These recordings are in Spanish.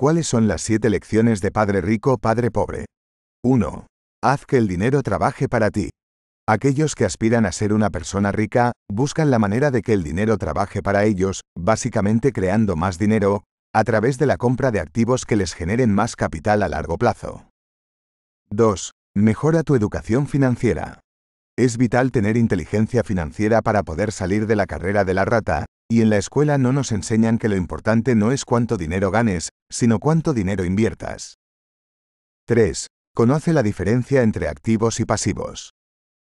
¿Cuáles son las siete lecciones de Padre Rico, Padre Pobre? 1. Haz que el dinero trabaje para ti. Aquellos que aspiran a ser una persona rica, buscan la manera de que el dinero trabaje para ellos, básicamente creando más dinero, a través de la compra de activos que les generen más capital a largo plazo. 2. Mejora tu educación financiera. Es vital tener inteligencia financiera para poder salir de la carrera de la rata, y en la escuela no nos enseñan que lo importante no es cuánto dinero ganes, sino cuánto dinero inviertas. 3. Conoce la diferencia entre activos y pasivos.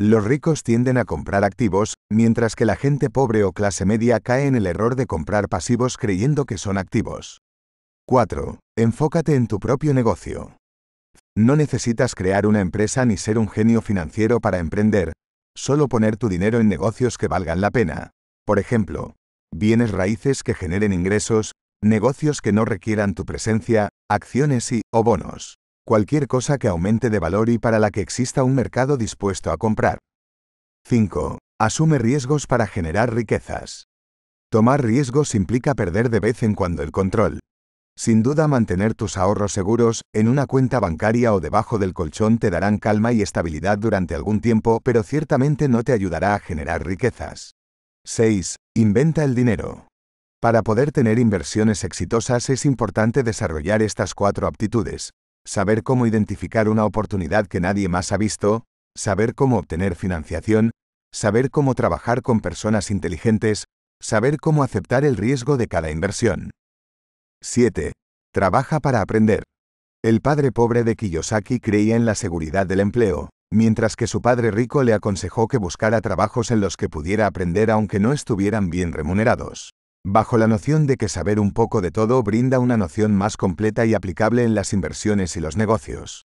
Los ricos tienden a comprar activos, mientras que la gente pobre o clase media cae en el error de comprar pasivos creyendo que son activos. 4. Enfócate en tu propio negocio. No necesitas crear una empresa ni ser un genio financiero para emprender, solo poner tu dinero en negocios que valgan la pena. Por ejemplo, bienes raíces que generen ingresos, negocios que no requieran tu presencia, acciones y, o bonos. Cualquier cosa que aumente de valor y para la que exista un mercado dispuesto a comprar. 5. Asume riesgos para generar riquezas. Tomar riesgos implica perder de vez en cuando el control. Sin duda mantener tus ahorros seguros, en una cuenta bancaria o debajo del colchón te darán calma y estabilidad durante algún tiempo, pero ciertamente no te ayudará a generar riquezas. 6. Inventa el dinero. Para poder tener inversiones exitosas es importante desarrollar estas cuatro aptitudes. Saber cómo identificar una oportunidad que nadie más ha visto, saber cómo obtener financiación, saber cómo trabajar con personas inteligentes, saber cómo aceptar el riesgo de cada inversión. 7. Trabaja para aprender. El padre pobre de Kiyosaki creía en la seguridad del empleo, mientras que su padre rico le aconsejó que buscara trabajos en los que pudiera aprender aunque no estuvieran bien remunerados. Bajo la noción de que saber un poco de todo brinda una noción más completa y aplicable en las inversiones y los negocios.